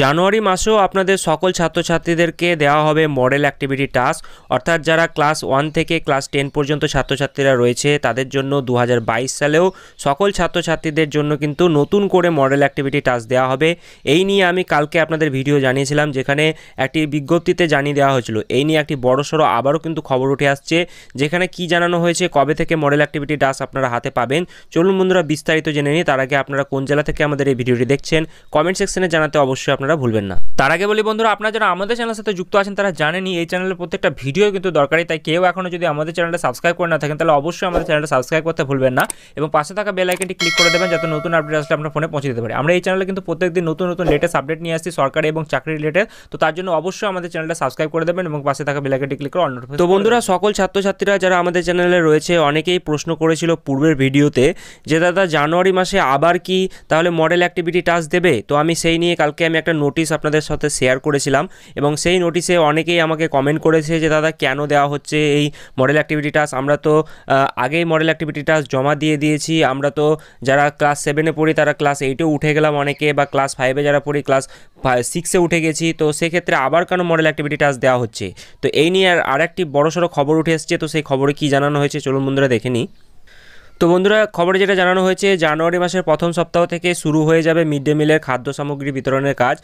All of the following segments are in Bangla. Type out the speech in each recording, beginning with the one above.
জানুয়ারি মাসেও আপনাদের সকল ছাত্রছাত্রীদেরকে দেওয়া হবে মডেল অ্যাক্টিভিটি টাস্ক অর্থাৎ যারা ক্লাস ওয়ান থেকে ক্লাস টেন পর্যন্ত ছাত্রছাত্রীরা রয়েছে তাদের জন্য দু সালেও সকল ছাত্রছাত্রীদের জন্য কিন্তু নতুন করে মডেল অ্যাক্টিভিটি টাস্ক দেওয়া হবে এই নিয়ে আমি কালকে আপনাদের ভিডিও জানিয়েছিলাম যেখানে একটি বিজ্ঞপ্তিতে জানিয়ে দেওয়া হয়েছিল এই নিয়ে একটি বড়সড় আবারও কিন্তু খবর উঠে আসছে যেখানে কি জানানো হয়েছে কবে থেকে মডেল অ্যাক্টিভিটি টাস্ক আপনারা হাতে পাবেন চলুন বন্ধুরা বিস্তারিত জেনে নিই তার আগে আপনারা কোন জেলা থেকে আমাদের এই ভিডিওটি দেখছেন কমেন্ট সেকশনে জানাতে অবশ্যই অবশ্যই আপনারা ভুলবেন না তার আগে বলি বন্ধুরা আপনারা যারা আমাদের চ্যানেলের সাথে যুক্ত আছেন তারা জানেনি এই চ্যানেলের প্রত্যেকটা ভিডিও কিন্তু দরকারি তাই কেউ এখনও যদি আমাদের চ্যানেলটা সাবস্ক্রাইব করে না থাকেন তাহলে অবশ্যই আমাদের চ্যানেলটা সাবস্ক্রাইব করতে ভুলবেন না এবং পাশে থাকা বেল আইকনটি ক্লিক করে দেবেন যাতে নতুন আপডেট আসলে আপনার ফোনে পৌঁছে দিতে পারি আমরা এই চ্যানেলে কিন্তু প্রত্যেকদিন নতুন নতুন লেটেস্ট আপডেট নিয়ে আসছি সরকারি এবং চাকরি রিলেটেড তো তার জন্য অবশ্যই আমাদের চ্যানেলটা সাবস্ক্রাইব করে দেবেন এবং পাশে থাকা বেল আইকনটি ক্লিক করে অন তো বন্ধুরা সকল ছাত্রছাত্রীরা যারা আমাদের চ্যানেলে রয়েছে অনেকেই প্রশ্ন করেছিল পূর্বের ভিডিওতে যে দাদা জানুয়ারি মাসে আবার কি তাহলে মডেল অ্যাক্টিভিটি টাস্ক দেবে তো আমি সেই নিয়ে কালকে আমি একটা নোটিশ আপনাদের সাথে শেয়ার করেছিলাম এবং সেই নোটিশে অনেকেই আমাকে কমেন্ট করেছে যে দাদা কেন দেওয়া হচ্ছে এই মডেল অ্যাক্টিভিটি টাস্ক আমরা তো আগেই মডেল অ্যাক্টিভিটি টাস্ক জমা দিয়ে দিয়েছি আমরা তো যারা ক্লাস সেভেনে পড়ি তারা ক্লাস এইটেও উঠে গেলাম অনেকে বা ক্লাস ফাইভে যারা পড়ি ক্লাস সিক্সে উঠে গেছি তো সেক্ষেত্রে আবার কেন মডেল অ্যাক্টিভিটি টাস্ক দেওয়া হচ্ছে তো এই নিয়ে আর একটি বড়সড় খবর উঠে এসছে তো সেই খবরে কী জানানো হয়েছে চলুন বন্ধুরা দেখে নিই তো বন্ধুরা খবরে যেটা জানানো হয়েছে জানুয়ারি মাসের প্রথম সপ্তাহ থেকে শুরু হয়ে যাবে মিড ডে মিলের খাদ্য সামগ্রী বিতরণের কাজ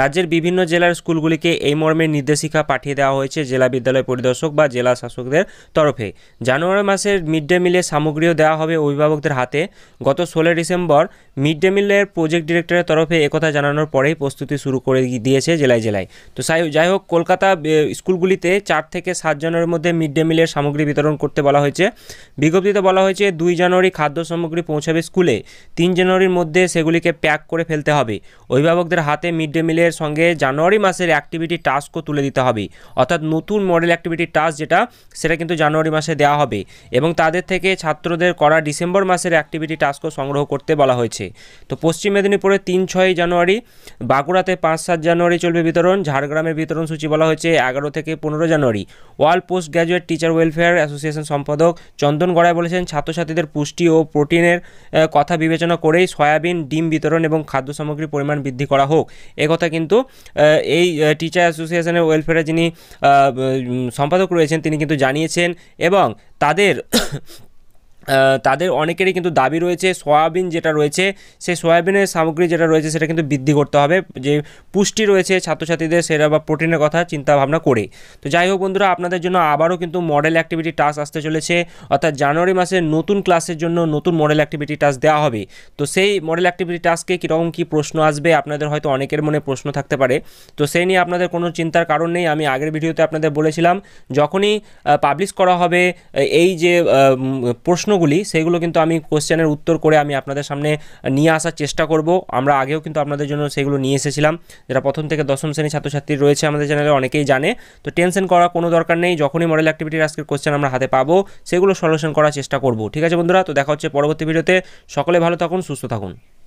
রাজ্যের বিভিন্ন জেলার স্কুলগুলিকে এই মর্মে নির্দেশিকা পাঠিয়ে দেওয়া হয়েছে জেলা বিদ্যালয় পরিদর্শক বা জেলা শাসকদের তরফে জানুয়ারি মাসের মিড ডে মিলের সামগ্রীও দেওয়া হবে অভিভাবকদের হাতে গত ষোলো ডিসেম্বর মিড ডে মিলের প্রজেক্ট ডিরেক্টরের তরফে একথা জানানোর পরেই প্রস্তুতি শুরু করে দিয়েছে জেলায় জেলায় তো যাই হোক কলকাতা স্কুলগুলিতে চার থেকে সাতজনের মধ্যে মিড ডে মিলের সামগ্রী বিতরণ করতে বলা হয়েছে বিজ্ঞপ্তিতে বলা হয়েছে দুই জানুয়ারি খাদ্য সামগ্রী পৌঁছাবে স্কুলে তিন জানুয়ারির মধ্যে সেগুলিকে প্যাক করে ফেলতে হবে অভিভাবকদের হাতে মিড ডে মিলের সঙ্গে জানুয়ারি মাসের অ্যাক্টিভিটি টাস্কও তুলে দিতে হবে অর্থাৎ নতুন মডেল অ্যাক্টিভিটি টাস্ক যেটা সেটা কিন্তু জানুয়ারি মাসে দেওয়া হবে এবং তাদের থেকে ছাত্রদের করা ডিসেম্বর মাসের অ্যাক্টিভিটি টাস্কও সংগ্রহ করতে বলা হয়েছে তো পশ্চিম মেদিনীপুরে তিন ছয় জানুয়ারি বাঁকুড়াতে পাঁচ সাত জানুয়ারি চলবে বিতরণ ঝাড়গ্রামের বিতরণ সূচি বলা হয়েছে এগারো থেকে পনেরো January all post graduate teacher welfare association সম্পাদক চন্দন গড়ায় বলেছেন ছাত্রছাত্রীদের পুষ্টি ও প্রোটিনের কথা বিবেচনা করেই সয়াবিন ডিম বিতরণ এবং খাদ্য সামগ্রীর পরিমাণ বৃদ্ধি করা হোক একথা কিন্তু এই টিচার অ্যাসোসিয়েশনের ওয়েলফেয়ারে যিনি সম্পাদক রয়েছেন তিনি কিন্তু জানিয়েছেন এবং তাদের তাদের অনেকেরই কিন্তু দাবি রয়েছে সয়াবিন যেটা রয়েছে সেই সয়াবিনের সামগ্রী যেটা রয়েছে সেটা কিন্তু বৃদ্ধি করতে হবে যে পুষ্টি রয়েছে ছাত্রছাত্রীদের সেটা বা প্রোটিনের কথা চিন্তা ভাবনা করে তো যাই হোক বন্ধুরা আপনাদের জন্য আবারও কিন্তু মডেল অ্যাক্টিভিটি টাস্ক আসতে চলেছে অর্থাৎ জানুয়ারি মাসে নতুন ক্লাসের জন্য নতুন মডেল অ্যাক্টিভিটি টাস্ক দেওয়া হবে তো সেই মডেল অ্যাক্টিভিটি টাস্কে কীরকম কী প্রশ্ন আসবে আপনাদের হয়তো অনেকের মনে প্রশ্ন থাকতে পারে তো সেই নিয়ে আপনাদের কোনো চিন্তার কারণ নেই আমি আগের ভিডিওতে আপনাদের বলেছিলাম যখনই পাবলিশ করা হবে এই যে প্রশ্ন প্রশ্নগুলি সেইগুলো কিন্তু আমি কোশ্চেনের উত্তর করে আমি আপনাদের সামনে নিয়ে আসার চেষ্টা করব আমরা আগেও কিন্তু আপনাদের জন্য সেগুলো নিয়ে এসেছিলাম যারা প্রথম থেকে দশম শ্রেণী ছাত্রছাত্রী রয়েছে আমাদের চ্যানেলে অনেকেই জানে তো টেনশন করা কোনো দরকার নেই যখনই মডেল অ্যাক্টিভিটির আজকের কোশ্চেন আমরা হাতে পাবো সেগুলো সলিউশন করার চেষ্টা করব ঠিক আছে বন্ধুরা তো দেখা হচ্ছে পরবর্তী ভিডিওতে সকলে ভালো থাকুন সুস্থ থাকুন